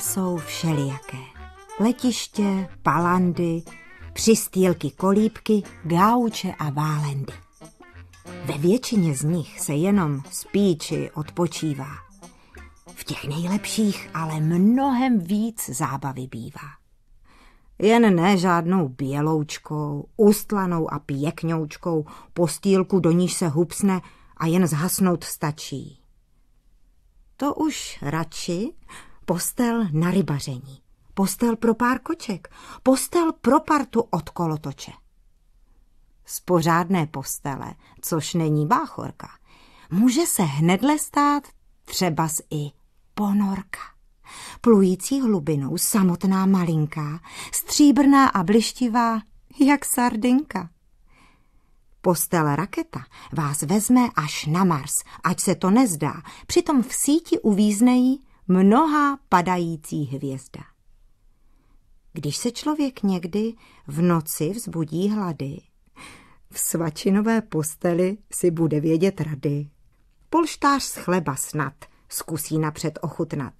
jsou všelijaké. Letiště, palandy, přistýlky, kolíbky, gauče a válendy. Ve většině z nich se jenom spíči, či odpočívá. V těch nejlepších ale mnohem víc zábavy bývá. Jen ne žádnou běloučkou, ústlanou a pěkňoučkou, postýlku do níž se hupsne a jen zhasnout stačí. To už radši postel na rybaření, postel pro pár koček, postel pro partu od kolotoče. Z pořádné postele, což není báchorka, může se hnedle stát třeba z i ponorka. Plující hlubinou samotná malinká, stříbrná a blištivá, jak sardinka. Postel raketa vás vezme až na Mars, ať se to nezdá, přitom v síti uvíznejí mnoha padající hvězda. Když se člověk někdy v noci vzbudí hlady, v svačinové posteli si bude vědět rady. Polštář z chleba snad zkusí napřed ochutnat.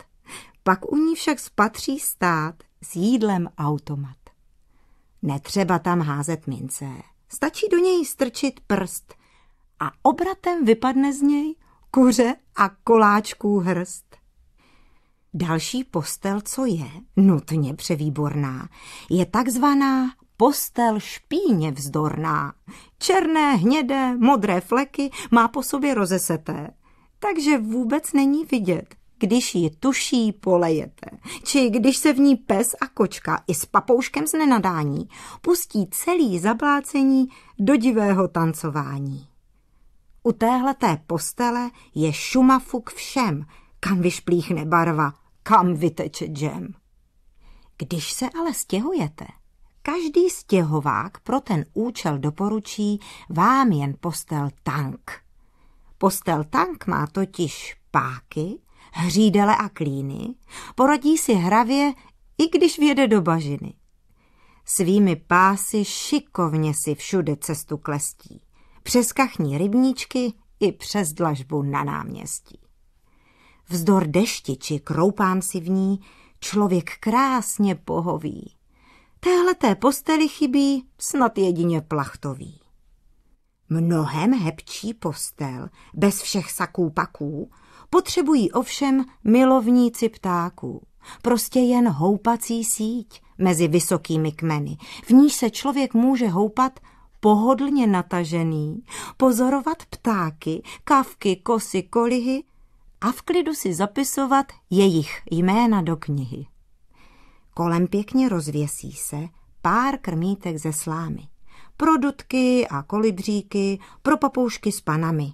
Pak u ní však spatří stát s jídlem automat. Netřeba tam házet mince, stačí do něj strčit prst a obratem vypadne z něj kuře a koláčků hrst. Další postel, co je nutně převýborná, je takzvaná postel špíně vzdorná. Černé, hnědé, modré fleky má po sobě rozeseté, takže vůbec není vidět, když ji tuší polejete, či když se v ní pes a kočka i s papouškem z nenadání pustí celý zablácení do divého tancování. U téhleté postele je šumafuk všem, kam vyšplíchne barva, kam vyteče džem. Když se ale stěhujete, každý stěhovák pro ten účel doporučí vám jen postel tank. Postel tank má totiž páky, hřídele a klíny, porodí si hravě, i když vjede do bažiny. Svými pásy šikovně si všude cestu klestí, přes kachní rybníčky i přes dlažbu na náměstí. Vzdor dešti či kroupám si v ní člověk krásně pohoví. Téhleté posteli chybí snad jedině plachtový. Mnohem hebčí postel, bez všech saků paků, potřebují ovšem milovníci ptáků. Prostě jen houpací síť mezi vysokými kmeny, v níž se člověk může houpat pohodlně natažený, pozorovat ptáky, kavky, kosy, kolihy a v klidu si zapisovat jejich jména do knihy. Kolem pěkně rozvěsí se pár krmítek ze slámy. Pro dudky a kolibříky, pro papoušky s panami.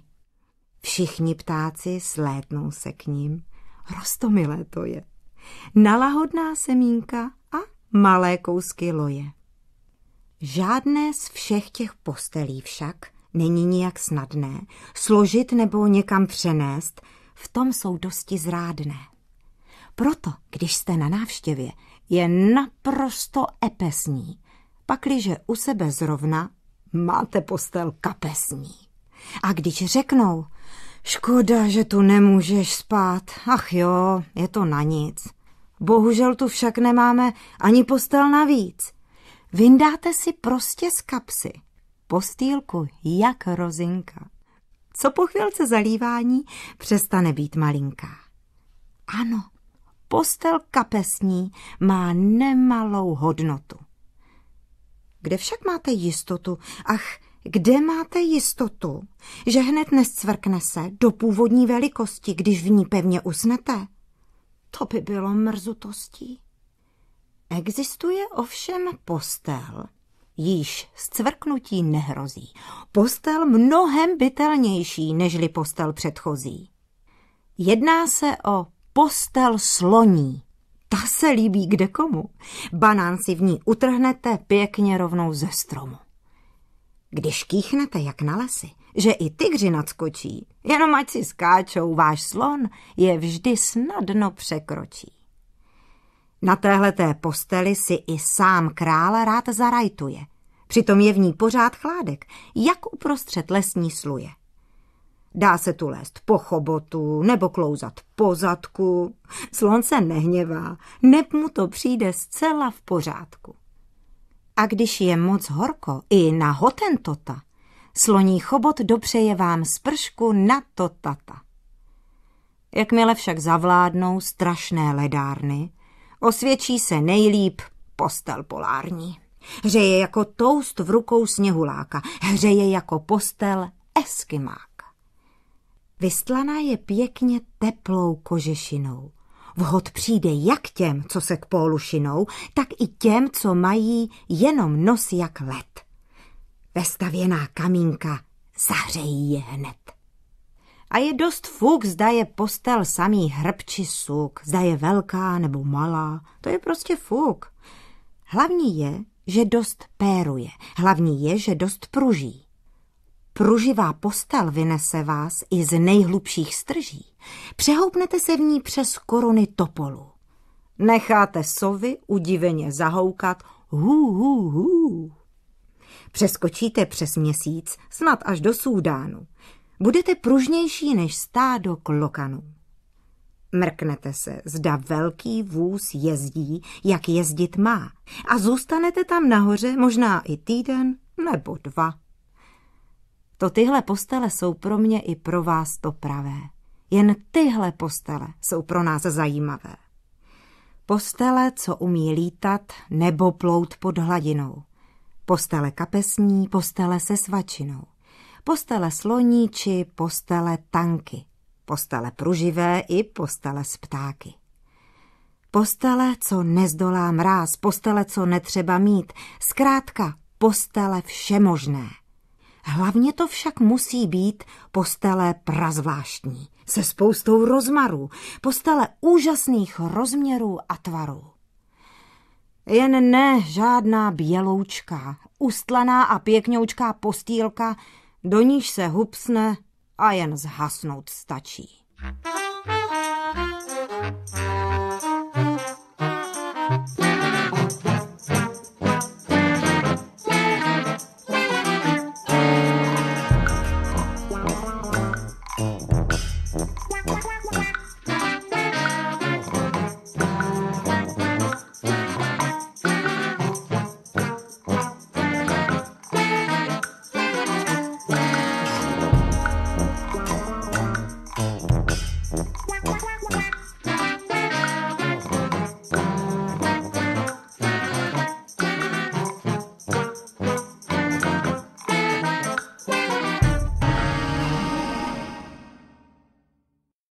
Všichni ptáci slétnou se k ním. Rostomilé to je. Nalahodná semínka a malé kousky loje. Žádné z všech těch postelí však není nijak snadné složit nebo někam přenést – v tom jsou dosti zrádné. Proto, když jste na návštěvě, je naprosto epesní, pakliže u sebe zrovna máte postel kapesní. A když řeknou, škoda, že tu nemůžeš spát, ach jo, je to na nic. Bohužel tu však nemáme ani postel navíc. Vyndáte si prostě z kapsy postýlku jak rozinka co po chvilce zalívání přestane být malinká. Ano, postel kapesní má nemalou hodnotu. Kde však máte jistotu? Ach, kde máte jistotu, že hned nescvrkne se do původní velikosti, když v ní pevně usnete? To by bylo mrzutostí. Existuje ovšem postel, již zcvrknutí nehrozí. Postel mnohem bytelnější nežli postel předchozí. Jedná se o postel sloní. Ta se líbí kde komu. Banán si v ní utrhnete pěkně rovnou ze stromu. Když kýchnete jak na lesy, že i tygři nadskočí, jenom ať si skáčou, váš slon je vždy snadno překročí. Na téhleté posteli si i sám král rád zarajtuje. Přitom je v ní pořád chládek, jak uprostřed lesní sluje. Dá se tu lézt po chobotu nebo klouzat po zadku. Slon se nehněvá, neb mu to přijde zcela v pořádku. A když je moc horko i na hotentota, sloní chobot dopřeje vám spršku na to tata. Jakmile však zavládnou strašné ledárny, Osvědčí se nejlíp postel polární. Hřeje jako toust v rukou sněhuláka, hřeje jako postel eskimák. Vystlaná je pěkně teplou kožešinou. Vhod přijde jak těm, co se k pólu šinou, tak i těm, co mají jenom nos jak led. Vestavěná kamínka zahřejí je hned. A je dost fuk, zda je postel samý hrb či suk, zda je velká nebo malá, to je prostě fuk. Hlavní je, že dost péruje, hlavní je, že dost pruží. Pruživá postel vynese vás i z nejhlubších strží. Přehoupnete se v ní přes koruny topolu. Necháte sovy udiveně zahoukat hu hu hu. Přeskočíte přes měsíc, snad až do Súdánu budete pružnější než stádo klokanů. Mrknete se, zda velký vůz jezdí, jak jezdit má, a zůstanete tam nahoře možná i týden nebo dva. To tyhle postele jsou pro mě i pro vás to pravé. Jen tyhle postele jsou pro nás zajímavé. Postele, co umí lítat nebo plout pod hladinou. Postele kapesní, postele se svačinou postele sloní či postele tanky, postele pruživé i postele s ptáky. Postele, co nezdolá mráz, postele, co netřeba mít, zkrátka postele všemožné. Hlavně to však musí být postele prazvláštní, se spoustou rozmarů, postele úžasných rozměrů a tvarů. Jen ne žádná běloučka, ustlaná a pěkňoučká postýlka do níž se hupsne a jen zhasnout stačí. Thank you. Música